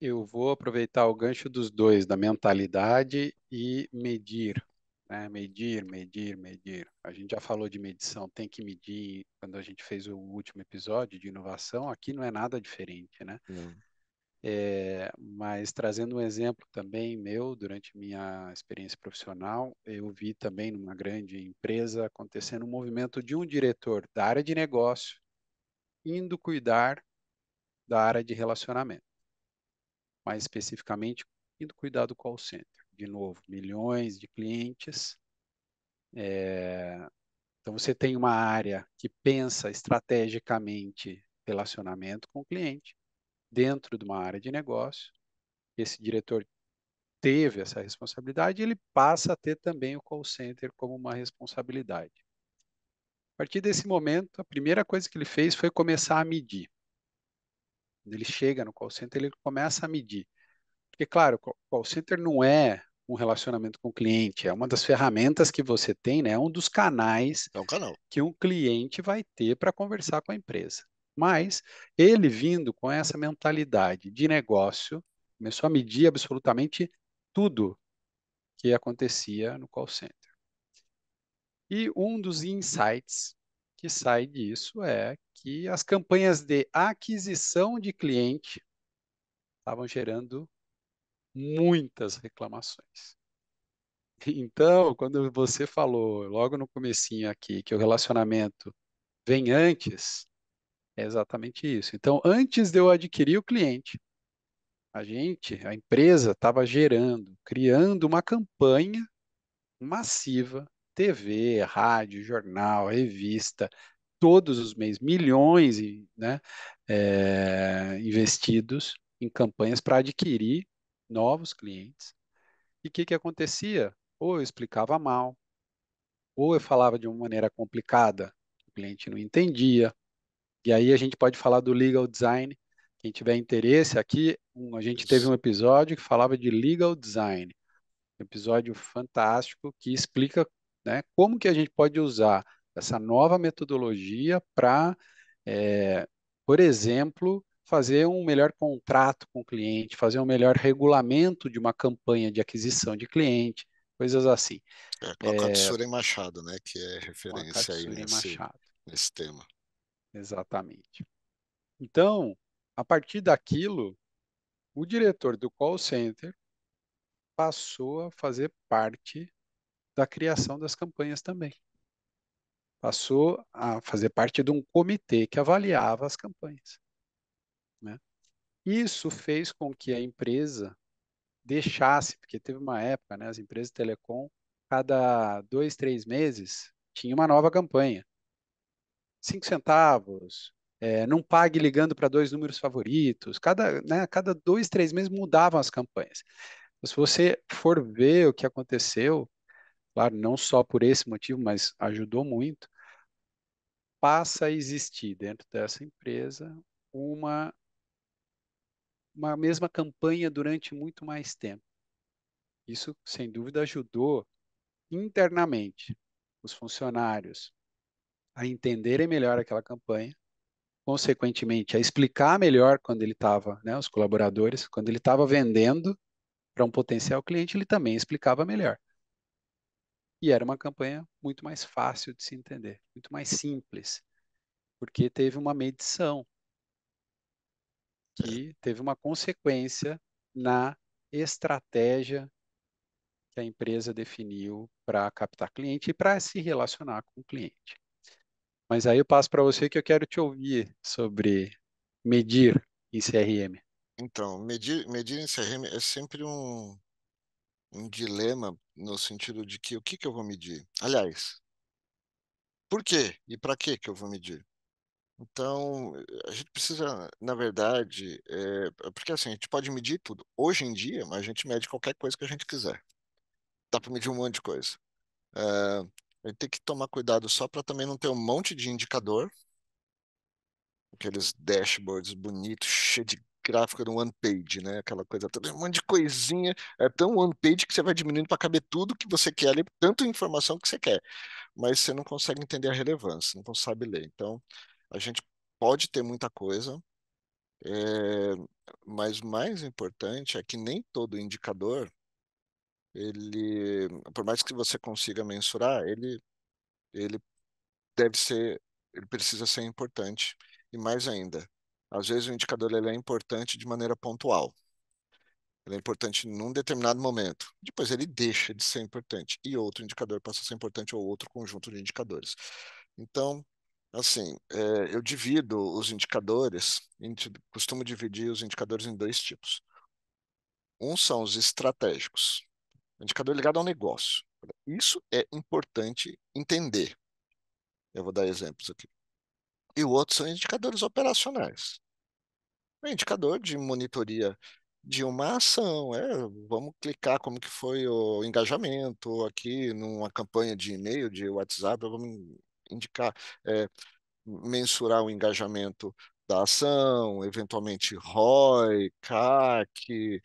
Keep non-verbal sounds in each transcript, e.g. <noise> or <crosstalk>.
eu vou aproveitar o gancho dos dois, da mentalidade e medir. Né? Medir, medir, medir. A gente já falou de medição, tem que medir quando a gente fez o último episódio de inovação, aqui não é nada diferente, né? É, mas trazendo um exemplo também meu, durante minha experiência profissional, eu vi também numa grande empresa acontecendo um movimento de um diretor da área de negócio indo cuidar da área de relacionamento mais especificamente, e do cuidado call center. De novo, milhões de clientes. É... Então, você tem uma área que pensa estrategicamente relacionamento com o cliente, dentro de uma área de negócio. Esse diretor teve essa responsabilidade, ele passa a ter também o call center como uma responsabilidade. A partir desse momento, a primeira coisa que ele fez foi começar a medir. Quando ele chega no call center, ele começa a medir. Porque, claro, o call center não é um relacionamento com o cliente, é uma das ferramentas que você tem, né? é um dos canais é um canal. que um cliente vai ter para conversar com a empresa. Mas ele vindo com essa mentalidade de negócio, começou a medir absolutamente tudo que acontecia no call center. E um dos insights que sai disso é que as campanhas de aquisição de cliente estavam gerando muitas reclamações. Então, quando você falou logo no comecinho aqui que o relacionamento vem antes, é exatamente isso. Então, antes de eu adquirir o cliente, a gente, a empresa estava gerando, criando uma campanha massiva TV, rádio, jornal, revista, todos os meses, milhões né, é, investidos em campanhas para adquirir novos clientes. E o que, que acontecia? Ou eu explicava mal, ou eu falava de uma maneira complicada, o cliente não entendia. E aí a gente pode falar do legal design. Quem tiver interesse aqui, um, a gente teve um episódio que falava de legal design, episódio fantástico que explica né? Como que a gente pode usar essa nova metodologia para, é, eh, por exemplo, fazer um melhor contrato com o cliente, fazer um melhor regulamento de uma campanha de aquisição de cliente, coisas assim. É, com a é, Machado, né? Que é referência aí nesse, nesse tema. Exatamente. Então, a partir daquilo, o diretor do call center passou a fazer parte da criação das campanhas também. Passou a fazer parte de um comitê que avaliava as campanhas. Né? Isso fez com que a empresa deixasse, porque teve uma época, né, as empresas de telecom, cada dois, três meses, tinha uma nova campanha. Cinco centavos, é, não pague ligando para dois números favoritos. Cada, né, cada dois, três meses mudavam as campanhas. Se você for ver o que aconteceu, claro, não só por esse motivo, mas ajudou muito, passa a existir dentro dessa empresa uma, uma mesma campanha durante muito mais tempo. Isso, sem dúvida, ajudou internamente os funcionários a entenderem melhor aquela campanha, consequentemente, a explicar melhor quando ele estava, né, os colaboradores, quando ele estava vendendo para um potencial cliente, ele também explicava melhor. E era uma campanha muito mais fácil de se entender, muito mais simples, porque teve uma medição que teve uma consequência na estratégia que a empresa definiu para captar cliente e para se relacionar com o cliente. Mas aí eu passo para você que eu quero te ouvir sobre medir em CRM. Então, medir, medir em CRM é sempre um, um dilema no sentido de que o que, que eu vou medir? Aliás, por quê e para que que eu vou medir? Então, a gente precisa, na verdade, é, porque assim, a gente pode medir tudo. Hoje em dia, a gente mede qualquer coisa que a gente quiser. Dá para medir um monte de coisa. É, a gente tem que tomar cuidado só para também não ter um monte de indicador, aqueles dashboards bonitos, cheio de gráfico no one page, né? Aquela coisa toda, um monte de coisinha. É tão one page que você vai diminuindo para caber tudo que você quer ali, tanto informação que você quer. Mas você não consegue entender a relevância, não sabe ler. Então, a gente pode ter muita coisa, é, mas mais importante é que nem todo indicador, ele, por mais que você consiga mensurar, ele, ele deve ser, ele precisa ser importante. E mais ainda, às vezes o indicador ele é importante de maneira pontual. Ele é importante num determinado momento. Depois ele deixa de ser importante e outro indicador passa a ser importante ou outro conjunto de indicadores. Então, assim, é, eu divido os indicadores, costumo dividir os indicadores em dois tipos. Um são os estratégicos, indicador é ligado ao negócio. Isso é importante entender. Eu vou dar exemplos aqui. E o outro são indicadores operacionais um é indicador de monitoria de uma ação. É, vamos clicar como que foi o engajamento aqui numa campanha de e-mail, de WhatsApp, vamos indicar, é, mensurar o engajamento da ação, eventualmente ROI, CAC,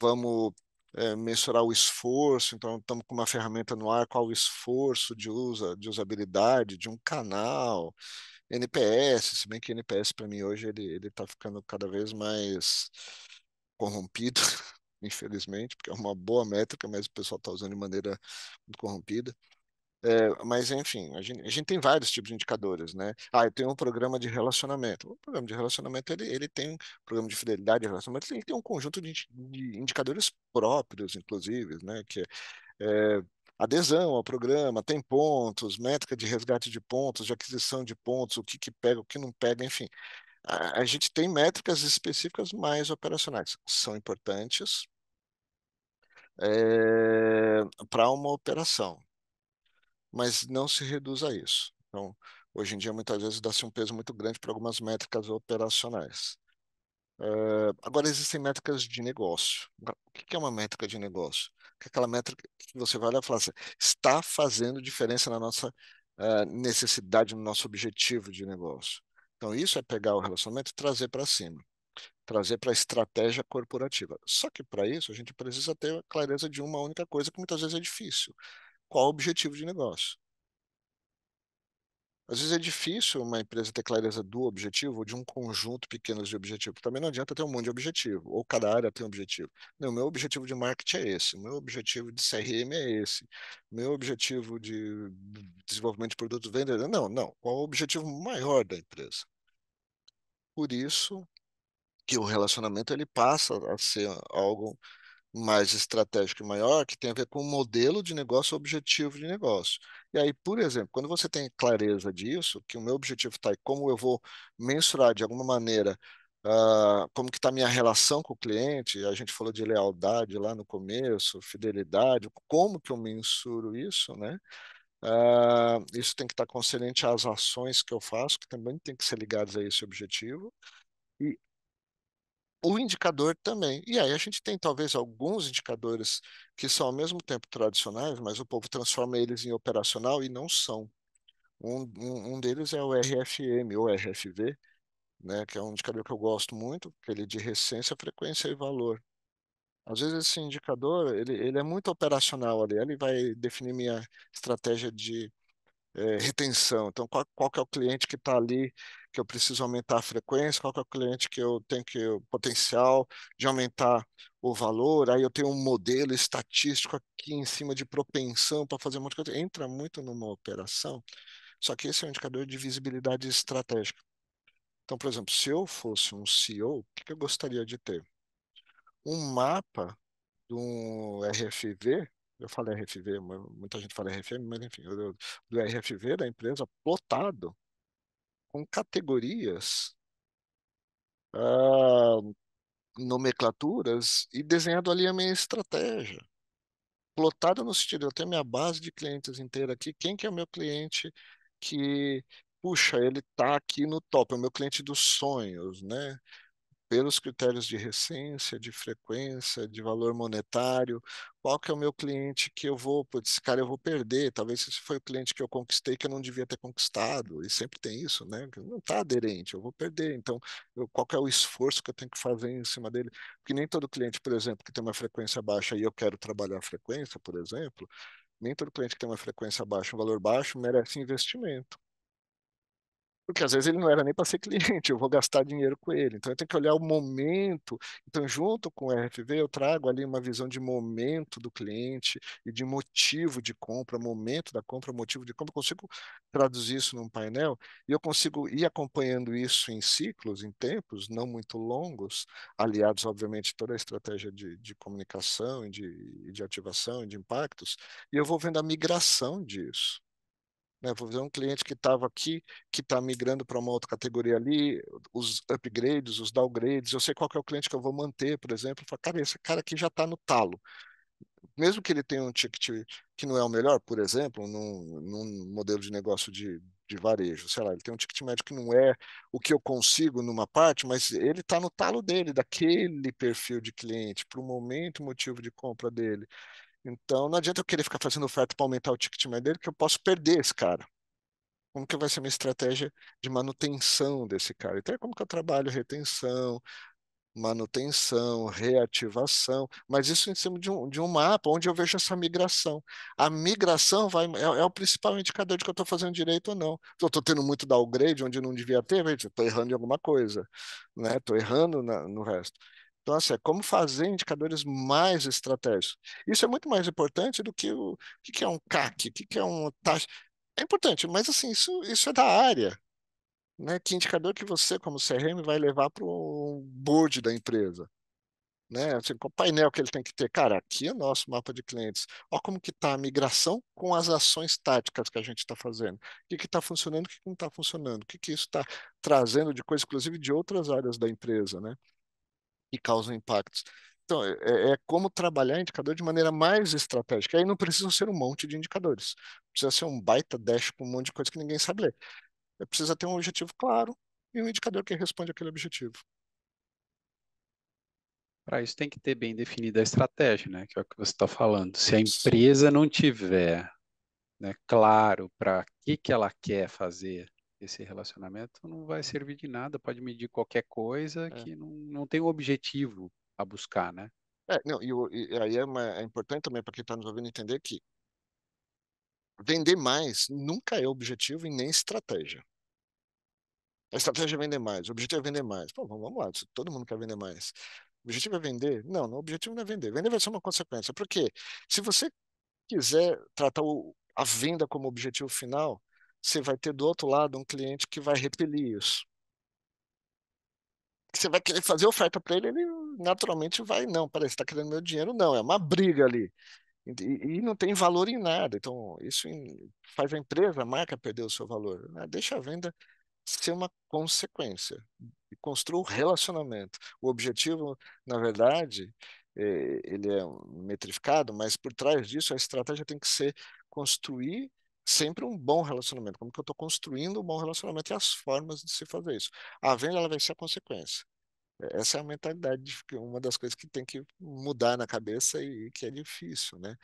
vamos é, mensurar o esforço, então estamos com uma ferramenta no ar, qual o esforço de, usa, de usabilidade de um canal, NPS, se bem que NPS para mim hoje ele, ele tá ficando cada vez mais corrompido, <laughs> infelizmente, porque é uma boa métrica, mas o pessoal está usando de maneira muito corrompida. É, mas, enfim, a gente, a gente, tem vários tipos de indicadores, né? Ah, eu tenho um programa de relacionamento. O programa de relacionamento, ele, ele tem um programa de fidelidade de relacionamento, ele tem um conjunto de, de indicadores próprios, inclusive, né? Que é, é adesão ao programa, tem pontos, métrica de resgate de pontos, de aquisição de pontos, o que, que pega, o que não pega, enfim. A, a gente tem métricas específicas mais operacionais, são importantes é, eh, para uma operação, mas não se reduz a isso. Então, hoje em dia, muitas vezes dá-se um peso muito grande para algumas métricas operacionais. Eh, agora, existem métricas de negócio. O que é uma métrica de negócio? aquela métrica que você vai olhar e falar assim, está fazendo diferença na nossa uh, necessidade, no nosso objetivo de negócio. Então, isso é pegar o relacionamento e trazer para cima, trazer para a estratégia corporativa. Só que para isso, a gente precisa ter a clareza de uma única coisa que muitas vezes é difícil: qual o objetivo de negócio? Às vezes é difícil uma empresa ter clareza do objetivo ou de um conjunto pequeno de objetivos. Também não adianta ter um monte de objetivo, ou cada área tem um objetivo. Não, meu objetivo de marketing é esse, meu objetivo de CRM é esse, meu objetivo de desenvolvimento de produtos vender Não, não. Qual é o objetivo maior da empresa? Por isso que o relacionamento ele passa a ser algo mais estratégico e maior, que tem a ver com o modelo de negócio, o objetivo de negócio. E aí, por exemplo, quando você tem clareza disso, que o meu objetivo está e como eu vou mensurar de alguma maneira uh, como que está a minha relação com o cliente, a gente falou de lealdade lá no começo, fidelidade, como que eu mensuro isso, né? Uh, isso tem que estar tá concernente às ações que eu faço, que também tem que ser ligadas a esse objetivo o indicador também. E aí a gente tem talvez alguns indicadores que são ao mesmo tempo tradicionais, mas o povo transforma eles em operacional e não são. Um, um, um deles é o RFM ou RFV, né, que é um indicador que eu gosto muito, que ele é de recência, frequência e valor. Às vezes esse indicador ele, ele é muito operacional ali, ele vai definir minha estratégia de é, retenção. Então, qual, qual que é o cliente que está ali que eu preciso aumentar a frequência, qual é o cliente que eu tenho que o potencial de aumentar o valor, aí eu tenho um modelo estatístico aqui em cima de propensão para fazer um monte de coisa. Entra muito numa operação, só que esse é um indicador de visibilidade estratégica. Então, por exemplo, se eu fosse um CEO, o que eu gostaria de ter? Um mapa de um RFV eu falei RFV, muita gente fala RFM, mas enfim, do RFV da empresa plotado com categorias, ah, nomenclaturas e desenhando ali a minha estratégia. Plotada no sentido, eu tenho minha base de clientes inteira aqui, quem que é o meu cliente que, puxa, ele está aqui no top, é o meu cliente dos sonhos, né? pelos critérios de recência, de frequência, de valor monetário, qual que é o meu cliente que eu vou, putz, cara, eu vou perder, talvez esse foi o cliente que eu conquistei que eu não devia ter conquistado, e sempre tem isso, né? Não está aderente, eu vou perder, então eu, qual que é o esforço que eu tenho que fazer em cima dele? Porque nem todo cliente, por exemplo, que tem uma frequência baixa e eu quero trabalhar a frequência, por exemplo, nem todo cliente que tem uma frequência baixa, um valor baixo, merece investimento porque às vezes ele não era nem para ser cliente, <laughs> eu vou gastar dinheiro com ele. Então eu tenho que olhar o momento. Então, junto com o RFV, eu trago ali uma visão de momento do cliente e de motivo de compra, momento da compra, motivo de compra. Eu consigo traduzir isso num painel e eu consigo ir acompanhando isso em ciclos, em tempos não muito longos, aliados, obviamente, toda a estratégia de, de comunicação e de, de ativação e de impactos, e eu vou vendo a migração disso. Né? Vou ver um cliente que estava aqui, que está migrando para uma outra categoria ali, os upgrades, os downgrades, eu sei qual é o cliente que eu vou manter, por exemplo, eu falo, cara, esse cara aqui já está no talo. Mesmo que ele tenha um ticket que não é o melhor, por exemplo, num, num modelo de negócio de, de varejo, sei lá, ele tem um ticket médio que não é o que eu consigo numa parte, mas ele está no talo dele, daquele perfil de cliente, para o momento, motivo de compra dele. Então não adianta eu querer ficar fazendo oferta para aumentar o ticket médio dele, que eu posso perder esse cara. Como que vai ser minha estratégia de manutenção desse cara? Então é como que eu trabalho retenção, manutenção, reativação, mas isso em cima de um, de um mapa onde eu vejo essa migração. A migração vai, é, é o principal indicador de que eu estou fazendo direito ou não. Se eu estou tendo muito downgrade onde não devia ter, estou errando em alguma coisa, estou né? errando na, no resto. Então, assim, é como fazer indicadores mais estratégicos. Isso é muito mais importante do que o, o que, que é um CAC, o que, que é um taxa. É importante, mas assim, isso, isso é da área. Né? Que indicador que você, como CRM, vai levar para o board da empresa? Né? Assim, qual painel que ele tem que ter? Cara, aqui é o nosso mapa de clientes. Olha como que está a migração com as ações táticas que a gente está fazendo. O que está funcionando, o que, que não está funcionando. O que, que isso está trazendo de coisa, inclusive de outras áreas da empresa, né? que causam impactos. Então, é, é, é, como trabalhar indicador de maneira mais estratégica. Aí não precisa ser um monte de indicadores. Precisa ser um baita dash com um monte de coisa que ninguém sabe ler. É, precisa ter um objetivo claro e um indicador que responde aquele objetivo. Para isso tem que ter bem definida a estratégia, né? Que é o que você está falando. Se a empresa não tiver né, claro para que, que ela quer fazer, esse relacionamento não vai servir de nada, pode medir qualquer coisa é. que não, não tem um objetivo a buscar, né? É, não, e, e aí é, uma, é, importante também para quem está nos ouvindo entender que vender mais nunca é objetivo e nem estratégia. A estratégia é vender mais, o objetivo é vender mais. Pô, vamos lá, todo mundo quer vender mais. O objetivo é vender? Não, o objetivo não é vender. Vender vai ser uma consequência. Por quê? Se você quiser tratar o, a venda como objetivo final, você vai ter do outro lado um cliente que vai repelir isso. Você vai querer fazer oferta para ele, ele naturalmente vai, não, peraí, você está querendo meu dinheiro? Não, é uma briga ali. E, e, não tem valor em nada. Então, isso faz a empresa, a marca perder o seu valor. Né? Deixa a venda ser uma consequência. E construa o relacionamento. O objetivo, na verdade, é, ele é metrificado, mas por trás disso a estratégia tem que ser construir sempre um bom relacionamento, como que eu estou construindo um bom relacionamento e as formas de se fazer isso. A venda ela vai ser a consequência. É, essa é a mentalidade, uma das coisas que tem que mudar na cabeça e que é difícil, né?